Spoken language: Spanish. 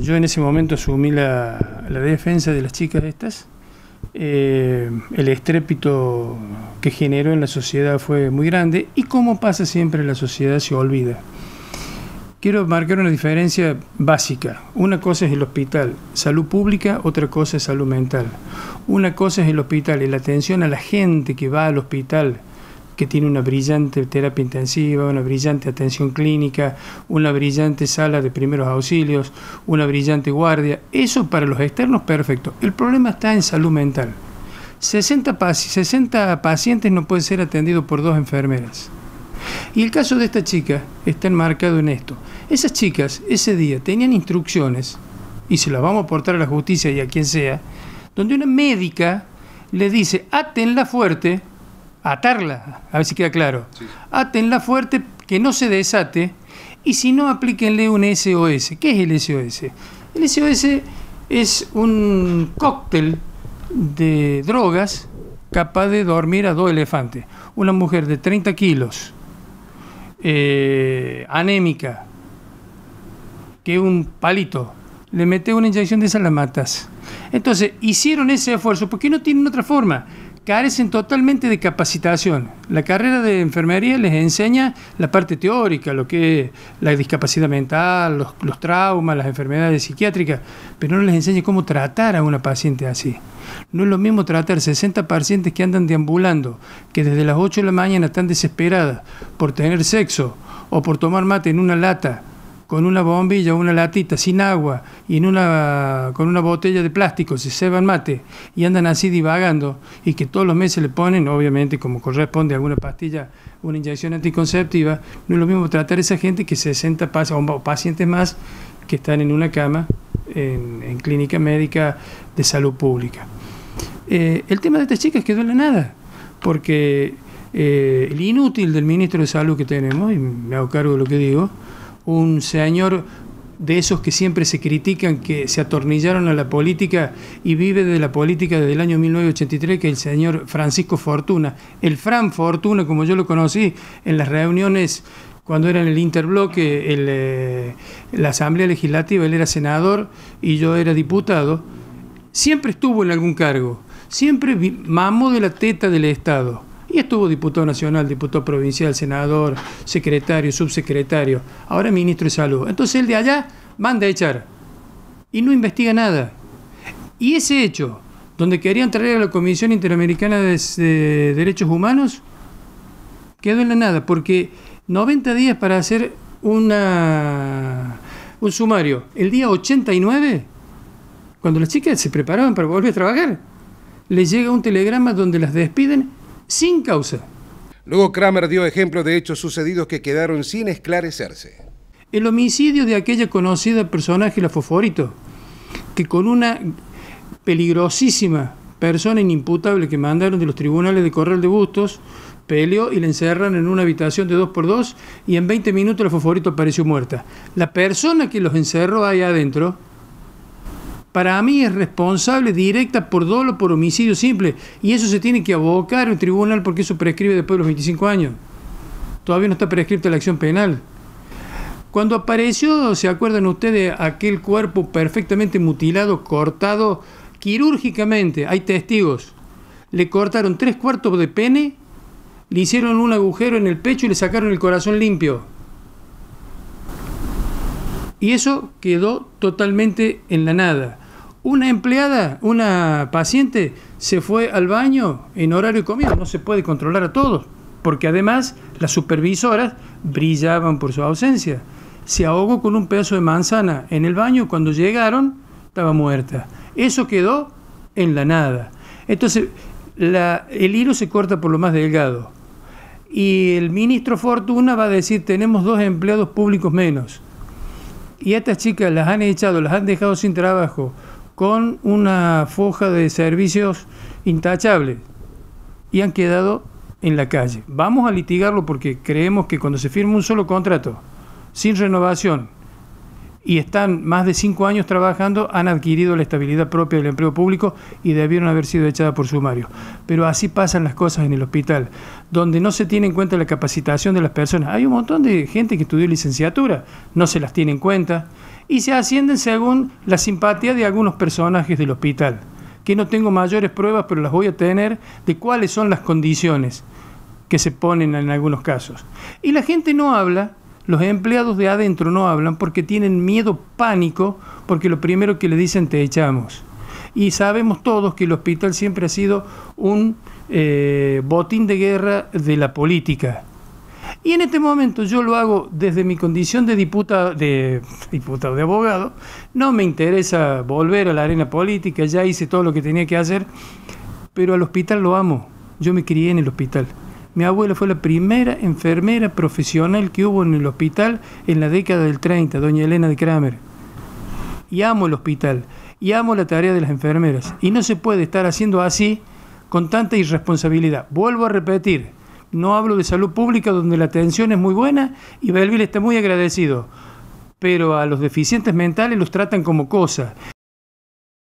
Yo en ese momento asumí la, defensa de las chicas estas. Eh, el estrépito que generó en la sociedad fue muy grande y como pasa siempre la sociedad se olvida. Quiero marcar una diferencia básica. Una cosa es el hospital, salud pública, otra cosa es salud mental. Una cosa es el hospital y la atención a la gente que va al hospital que tiene una brillante terapia intensiva, una brillante atención clínica, una brillante sala de primeros auxilios, una brillante guardia. Eso para los externos, perfecto. El problema está en salud mental. 60, 60 pacientes no pueden ser atendidos por dos enfermeras. Y el caso de esta chica está enmarcado en esto. Esas chicas ese día tenían instrucciones, y se las vamos a aportar a la justicia y a quien sea, donde una médica le dice, ...atenla fuerte atarla, a ver si queda claro. Atenla fuerte, que no se desate, y si no, aplíquenle un SOS. ¿Qué es el SOS? El SOS es un cóctel de drogas capaz de dormir a dos elefantes. Una mujer de 30 kilos, eh, anémica, que un palito, le mete una inyección de salamatas. matas. Entonces, hicieron ese esfuerzo porque no tienen otra forma carecen totalmente de capacitación. La carrera de enfermería les enseña la parte teórica, lo que es la discapacidad mental, los, traumas, las enfermedades psiquiátricas, pero no les enseña cómo tratar a una paciente así. No es lo mismo tratar 60 pacientes que andan deambulando, que desde las 8 de la mañana están desesperadas por tener sexo o por tomar mate en una lata con una bombilla, una latita sin agua y una, con una botella de plástico se ceban mate y andan así divagando y que todos los meses le ponen, obviamente como corresponde a alguna pastilla, una inyección anticonceptiva, no es lo mismo tratar a esa gente que 60 o pacientes más que están en una cama en, clínica médica de salud pública. Eh, el tema de estas chicas que duele nada, porque eh, el inútil del ministro de Salud que tenemos, y me hago cargo de lo que digo, un señor de esos que siempre se critican, que se atornillaron a la política y vive de la política desde el año 1983, que es el señor Francisco Fortuna. El Fran Fortuna, como yo lo conocí en las reuniones cuando era en el interbloque, eh, la Asamblea Legislativa, él era senador y yo era diputado, siempre estuvo en algún cargo, siempre mamó de la teta del Estado y estuvo diputado nacional, diputado provincial, senador, secretario, subsecretario, ahora ministro de salud. Entonces el de allá manda a echar y no investiga nada. Y ese hecho, donde querían traer a la Comisión Interamericana de, Derechos Humanos, quedó en la nada, porque 90 días para hacer una, un sumario. El día 89, cuando las chicas se preparaban para volver a trabajar, les llega un telegrama donde las despiden sin causa. Luego Kramer dio ejemplos de hechos sucedidos que quedaron sin esclarecerse. El homicidio de aquella conocida personaje, la Foforito, que con una peligrosísima persona inimputable que mandaron de los tribunales de Corral de Bustos, peleó y la encerran en una habitación de 2x2 y en 20 minutos la Foforito apareció muerta. La persona que los encerró ahí adentro para mí es responsable directa por dolo por homicidio simple. Y eso se tiene que abocar el tribunal porque eso prescribe después de los 25 años. Todavía no está prescrita la acción penal. Cuando apareció, ¿se acuerdan ustedes aquel cuerpo perfectamente mutilado, cortado quirúrgicamente? Hay testigos. Le cortaron tres cuartos de pene, le hicieron un agujero en el pecho y le sacaron el corazón limpio. Y eso quedó totalmente en la nada. Una empleada, una paciente se fue al baño en horario de comida. No se puede controlar a todos, porque además las supervisoras brillaban por su ausencia. Se ahogó con un pedazo de manzana en el baño. Cuando llegaron, estaba muerta. Eso quedó en la nada. Entonces, el hilo se corta por lo más delgado. Y el ministro Fortuna va a decir, tenemos dos empleados públicos menos. Y a estas chicas las han echado, las han dejado sin trabajo con una foja de servicios intachable y han quedado en la calle. Vamos a litigarlo porque creemos que cuando se firma un solo contrato sin renovación y están más de cinco años trabajando, han adquirido la estabilidad propia del empleo público y debieron haber sido echadas por sumario. Pero así pasan las cosas en el hospital, donde no se tiene en cuenta la capacitación de las personas. Hay un montón de gente que estudió licenciatura, no se las tiene en cuenta y se ascienden según la simpatía de algunos personajes del hospital, que no tengo mayores pruebas, pero las voy a tener de cuáles son las condiciones que se ponen en algunos casos. Y la gente no habla, los empleados de adentro no hablan porque tienen miedo, pánico, porque lo primero que le dicen te echamos. Y sabemos todos que el hospital siempre ha sido un eh, botín de guerra de la política y en este momento yo lo hago desde mi condición de diputado, de diputado, de abogado. No me interesa volver a la arena política, ya hice todo lo que tenía que hacer, pero al hospital lo amo. Yo me crié en el hospital. Mi abuela fue la primera enfermera profesional que hubo en el hospital en la década del 30, doña Elena de Kramer. Y amo el hospital, y amo la tarea de las enfermeras. Y no se puede estar haciendo así con tanta irresponsabilidad. Vuelvo a repetir, no hablo de salud pública donde la atención es muy buena y Belville está muy agradecido, pero a los deficientes mentales los tratan como cosa